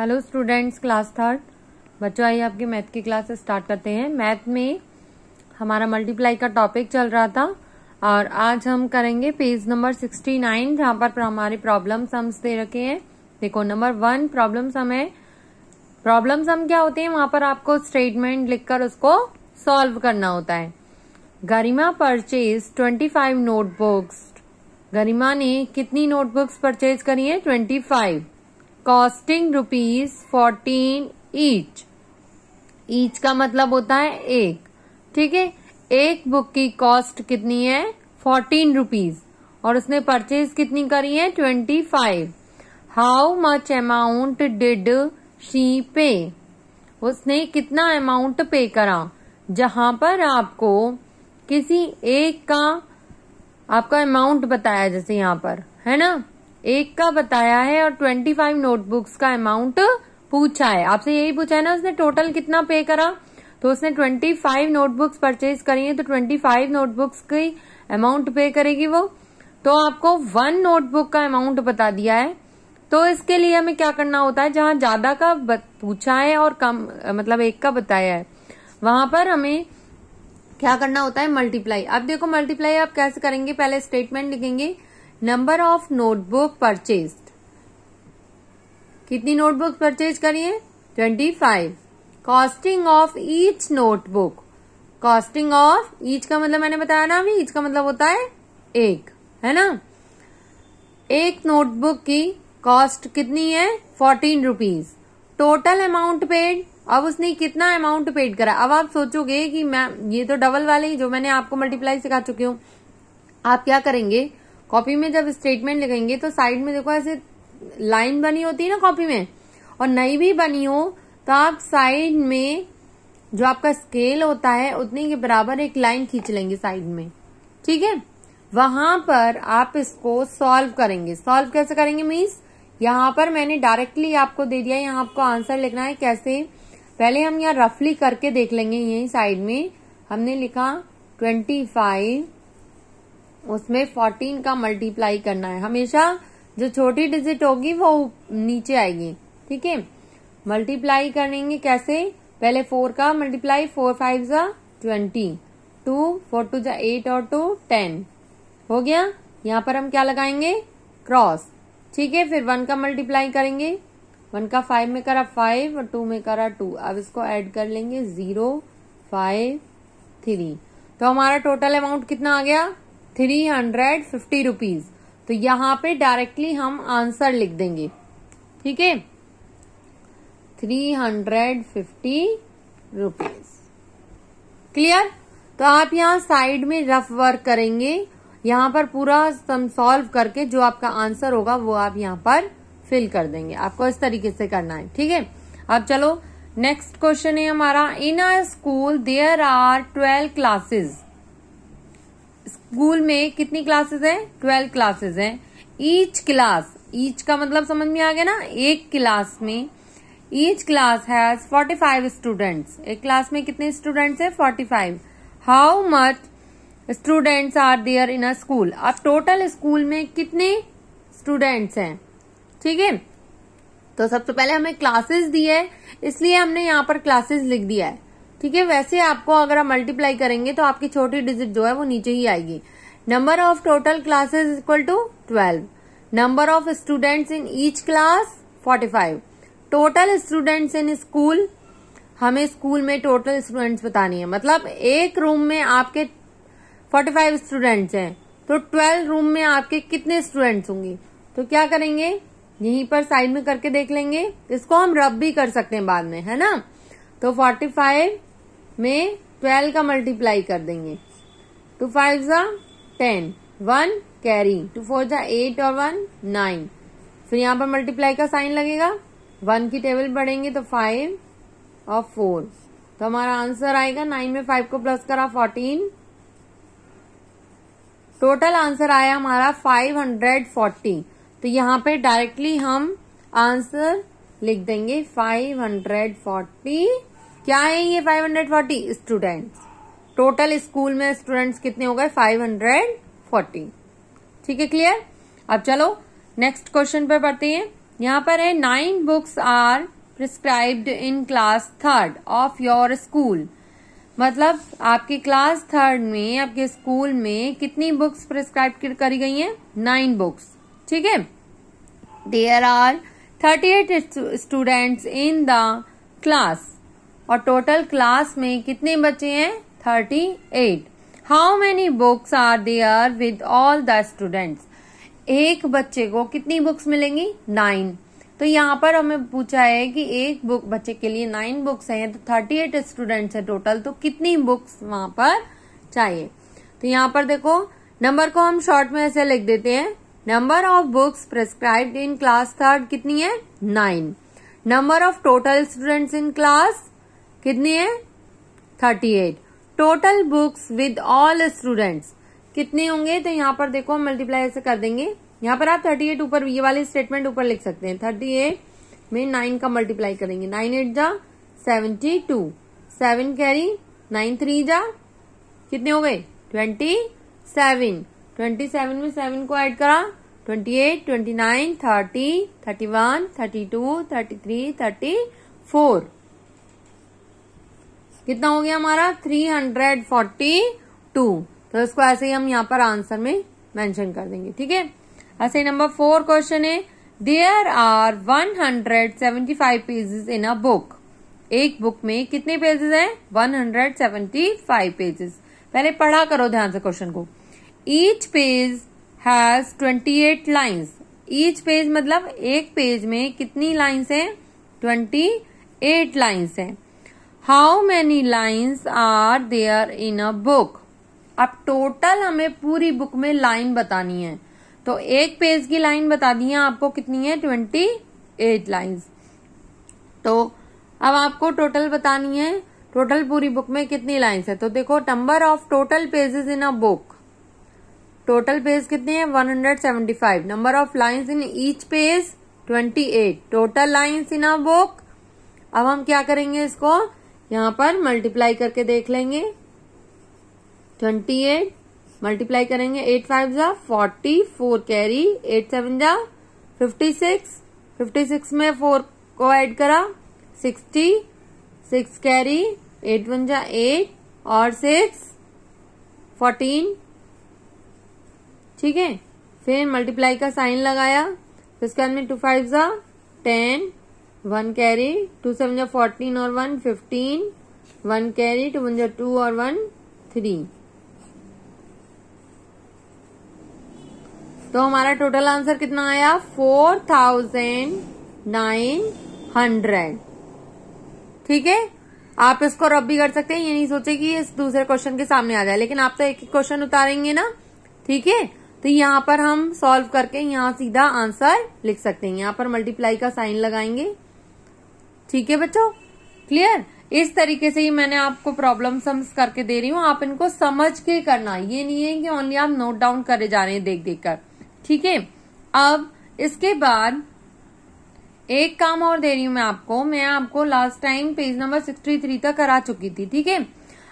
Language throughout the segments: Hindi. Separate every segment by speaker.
Speaker 1: हेलो स्टूडेंट्स क्लास थर्ड बच्चों आइए आपकी मैथ की क्लास स्टार्ट करते हैं मैथ में हमारा मल्टीप्लाई का टॉपिक चल रहा था और आज हम करेंगे पेज नंबर सिक्सटी नाइन जहाँ पर हमारे प्रॉब्लम सम्स दे रखे हैं देखो नंबर वन प्रॉब्लम सम है प्रॉब्लम सम क्या होते हैं वहां पर आपको स्टेटमेंट लिखकर उसको सॉल्व करना होता है Garima purchase twenty five notebooks Garima ने कितनी नोटबुक्स परचेज करी है twenty five costing rupees fourteen each each का मतलब होता है एक ठीक है एक बुक की कॉस्ट कितनी है फोर्टीन रुपीज और उसने परचेज कितनी करी है twenty five how much amount did she pay उसने कितना अमाउंट पे करा जहां पर आपको किसी एक का आपका अमाउंट बताया जैसे यहाँ पर है ना एक का बताया है और ट्वेंटी फाइव नोटबुक्स का अमाउंट पूछा है आपसे यही पूछा है ना उसने टोटल कितना पे करा तो उसने ट्वेंटी फाइव नोटबुक्स परचेज करी है तो ट्वेंटी फाइव नोटबुक्स की अमाउंट पे करेगी वो तो आपको वन नोटबुक का अमाउंट बता दिया है तो इसके लिए हमें क्या करना होता है जहां ज्यादा का पूछा है और कम मतलब एक का बताया है वहां पर हमें क्या करना होता है मल्टीप्लाई अब देखो मल्टीप्लाई आप कैसे करेंगे पहले स्टेटमेंट लिखेंगे नंबर ऑफ नोटबुक परचेज कितनी नोटबुक परचेज करिए twenty five costing of each notebook costing of each का मतलब मैंने बताया ना अभी ईच का मतलब होता है एक है ना एक नोटबुक की कॉस्ट कितनी है fourteen rupees total amount paid अब उसने कितना अमाउंट पेड करा अब आप सोचोगे कि मैम ये तो डबल वाले ही जो मैंने आपको मल्टीप्लाई सिखा चुकी हूँ आप क्या करेंगे कॉपी में जब स्टेटमेंट लिखेंगे तो साइड में देखो ऐसे लाइन बनी होती है ना कॉपी में और नई भी बनी हो तो आप साइड में जो आपका स्केल होता है उतने के बराबर एक लाइन खींच लेंगे साइड में ठीक है वहां पर आप इसको सॉल्व करेंगे सॉल्व कैसे करेंगे मीन्स यहाँ पर मैंने डायरेक्टली आपको दे दिया यहाँ आपको आंसर लिखना है कैसे पहले हम यहाँ रफली करके देख लेंगे यही साइड में हमने लिखा ट्वेंटी फाइव उसमें फोर्टीन का मल्टीप्लाई करना है हमेशा जो छोटी डिजिट होगी वो नीचे आएगी ठीक है मल्टीप्लाई करेंगे कैसे पहले फोर का मल्टीप्लाई फोर फाइव जा ट्वेंटी टू फोर टू जा एट और टू टेन हो गया यहाँ पर हम क्या लगाएंगे क्रॉस ठीक है फिर वन का मल्टीप्लाई करेंगे वन का फाइव में करा फाइव और टू में करा टू अब इसको ऐड कर लेंगे जीरो फाइव थ्री तो हमारा टोटल अमाउंट कितना आ गया थ्री हंड्रेड फिफ्टी रुपीज तो यहां पे डायरेक्टली हम आंसर लिख देंगे ठीक है three hundred fifty rupees clear तो आप यहाँ साइड में रफ वर्क करेंगे यहाँ पर पूरा सम सॉल्व करके जो आपका आंसर होगा वो आप यहाँ पर फिल कर देंगे आपको इस तरीके से करना है ठीक है अब चलो नेक्स्ट क्वेश्चन है हमारा in a school there are twelve classes school में कितनी क्लासेस हैं ट्वेल्व क्लासेस हैं ईच क्लास ईच का मतलब समझ में आ गया ना एक क्लास में each class has forty five students एक क्लास में कितने स्टूडेंट्स हैं forty five how much students are there in a school अब टोटल स्कूल में कितने स्टूडेंट्स हैं ठीक है तो सबसे पहले हमें क्लासेस दी है इसलिए हमने यहाँ पर क्लासेस लिख दिया है ठीक है वैसे आपको अगर आप मल्टीप्लाई करेंगे तो आपकी छोटी डिजिट जो है वो नीचे ही आएगी number of total classes equal to twelve number of students in each class forty five total students in school हमें स्कूल में टोटल स्टूडेंट्स बतानी है मतलब एक रूम में आपके फोर्टी फाइव स्टूडेंट्स हैं तो ट्वेल्व रूम में आपके कितने स्टूडेंट्स होंगे तो क्या करेंगे यहीं पर साइड में करके देख लेंगे इसको हम रब भी कर सकते हैं बाद में है ना तो फोर्टी फाइव में ट्वेल्व का मल्टीप्लाई कर देंगे टू फाइव ज़ा ten one carry two four ज़ा एट और वन नाइन फिर यहाँ पर मल्टीप्लाई का साइन लगेगा वन की टेबल बढ़ेंगे तो फाइव और फोर तो हमारा आंसर आएगा नाइन में फाइव को प्लस करा फोर्टीन टोटल आंसर आया हमारा फाइव हंड्रेड फोर्टी तो यहाँ पे डायरेक्टली हम आंसर लिख देंगे फाइव हंड्रेड फोर्टी क्या है ये 540 स्टूडेंट्स टोटल स्कूल में स्टूडेंट्स कितने हो गए 540 ठीक है क्लियर अब चलो नेक्स्ट क्वेश्चन पर पढ़ते हैं यहाँ पर है nine books are prescribed in class third of your school मतलब आपकी क्लास थर्ड में आपके स्कूल में कितनी बुक्स प्रिस्क्राइब करी गई हैं नाइन बुक्स ठीक है there are thirty eight students in the class और टोटल क्लास में कितने बच्चे हैं thirty eight how many books are there with all the students एक बच्चे को कितनी बुक्स मिलेंगी नाइन तो यहाँ पर हमें पूछा है कि एक बुक बच्चे के लिए नाइन बुक्स हैं तो थर्टी एट स्टूडेंट्स है टोटल तो कितनी बुक्स वहां पर चाहिए तो यहाँ पर देखो नंबर को हम शॉर्ट में ऐसे लिख देते हैं number of books prescribe in class third कितनी है nine number of total students in class कितनी है thirty eight total books with all students कितने होंगे तो यहाँ पर देखो मल्टीप्लाई ऐसे कर देंगे यहाँ पर आप थर्टी एट ऊपर ये वाले स्टेटमेंट ऊपर लिख सकते हैं थर्टी एट में नाइन का मल्टीप्लाई करेंगे नाइन एट जा seventy two seven carry nine three जा कितने हो गए ट्वेंटी सेवन ट्वेंटी सेवन में सेवन को ऐड करा twenty eight twenty nine thirty thirty one thirty two thirty three thirty four कितना हो गया हमारा थ्री हंड्रेड फोर्टी टू तो इसको ऐसे ही हम यहाँ पर आंसर में मेंशन कर देंगे ठीक है ऐसे नंबर फोर क्वेश्चन है there are one hundred seventy five pages in a book एक बुक में कितने पेजेस हैं one hundred seventy five pages पहले पढ़ा करो ध्यान से क्वेश्चन को each page has twenty eight lines each page मतलब एक पेज में कितनी लाइन्स हैं ट्वेंटी एट लाइन्स हैं how many lines are there in a book अब टोटल हमें पूरी बुक में लाइन बतानी है तो एक पेज की लाइन बता दी है आपको कितनी है ट्वेंटी एट लाइन्स तो अब आपको टोटल बतानी है टोटल पूरी बुक में कितनी लाइन्स है तो देखो number of total pages in a book total page कितने हैं 175 number of lines in each page 28 total lines in a book अब हम क्या करेंगे इसको यहां पर मल्टीप्लाई करके देख लेंगे ट्वेंटी एट मल्टीप्लाई करेंगे एट फाइव जा forty four carry eight seven जा फिफ्टी सिक्स फिफ्टी सिक्स में फोर को ऐड करा sixty six carry eight one जा एट और सिक्स फोर्टीन ठीक है फिर मल्टीप्लाई का साइन लगाया फिर उसके बाद में टू फाइव जा ten one carry two seven जो फोर्टीन और one fifteen one carry two one जो टू और वन थ्री तो हमारा टोटल आंसर कितना आया फोर थाउजेंड नाइन हंड्रेड ठीक है आप इसको रब भी कर सकते हैं ये नहीं सोचे कि इस दूसरे क्वेश्चन के सामने आ जाए लेकिन आप तो एक एक क्वेश्चन उतारेंगे ना ठीक है तो यहाँ पर हम सॉल्व करके यहाँ सीधा आंसर लिख सकते हैं यहाँ पर मल्टीप्लाई का साइन लगाएंगे ठीक है बच्चों क्लियर इस तरीके से ही मैंने आपको प्रॉब्लम सम्स करके दे रही हूँ आप इनको समझ के करना ये नहीं है कि ओनली आप नोट डाउन करे जा रहे हैं देख देख कर ठीक है अब इसके बाद एक काम और दे रही हूँ मैं आपको मैं आपको last time page number sixty three तक करा चुकी थी ठीक है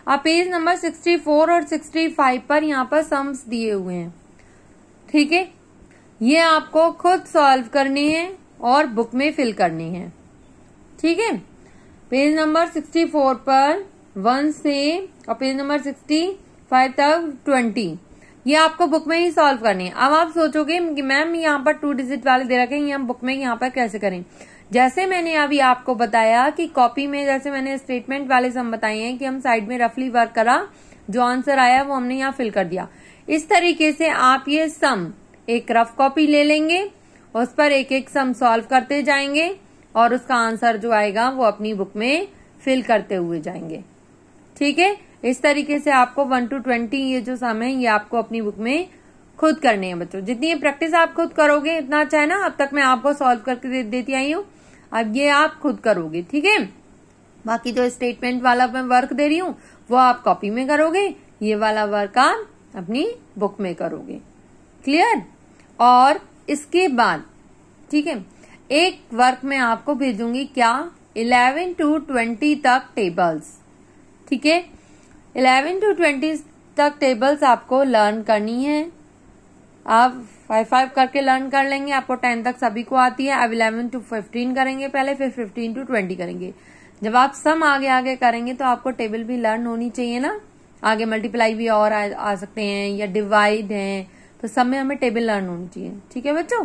Speaker 1: अब पेज नंबर सिक्सटी फोर और सिक्सटी फाइव पर यहाँ पर सम्स दिए हुए हैं ठीक है ये आपको खुद सॉल्व करनी है और बुक में फिल करनी है ठीक है पेज नंबर सिक्सटी फोर पर वन से और पेज नंबर सिक्सटी फाइव तक ट्वेंटी ये आपको बुक में ही सॉल्व करनी है अब आप सोचोगे कि मैम यहाँ पर टू डिजिट वाले दे रखे हैं ये हम बुक में यहाँ पर कैसे करें जैसे मैंने अभी आपको बताया कि कॉपी में जैसे मैंने स्टेटमेंट वाले सम बताए हैं कि हम साइड में रफली वर्क करा जो आंसर आया वो हमने यहाँ फिल कर दिया इस तरीके से आप ये सम एक रफ कॉपी ले लेंगे उस पर एक एक सम सॉल्व करते जाएंगे और उसका आंसर जो आएगा वो अपनी बुक में फिल करते हुए जाएंगे ठीक है इस तरीके से आपको वन टू ट्वेंटी ये जो सम है ये आपको अपनी बुक में खुद करने हैं बच्चों जितनी ये प्रैक्टिस आप खुद करोगे इतना अच्छा है ना अब तक मैं आपको सॉल्व करके दे, देती आई हूँ अब ये आप खुद करोगे ठीक है बाकी जो स्टेटमेंट वाला मैं वर्क दे रही हूँ वो आप कॉपी में करोगे ये वाला वर्क आप अपनी बुक में करोगे क्लियर और इसके बाद ठीक है एक वर्क में आपको भेजूंगी क्या इलेवन टू ट्वेंटी तक टेबल्स ठीक है इलेवन टू ट्वेंटी तक टेबल्स आपको लर्न करनी है आप फाइव फाइव करके लर्न कर लेंगे आपको टेन तक सभी को आती है अब इलेवन टू फिफ्टीन करेंगे पहले फिर फिफ्टीन टू ट्वेंटी करेंगे जब आप सम आगे आगे करेंगे तो आपको टेबल भी लर्न होनी चाहिए ना आगे मल्टीप्लाई भी और आ, आ सकते हैं या डिवाइड हैं तो सब में हमें टेबल लर्न होनी चाहिए ठीक है बच्चों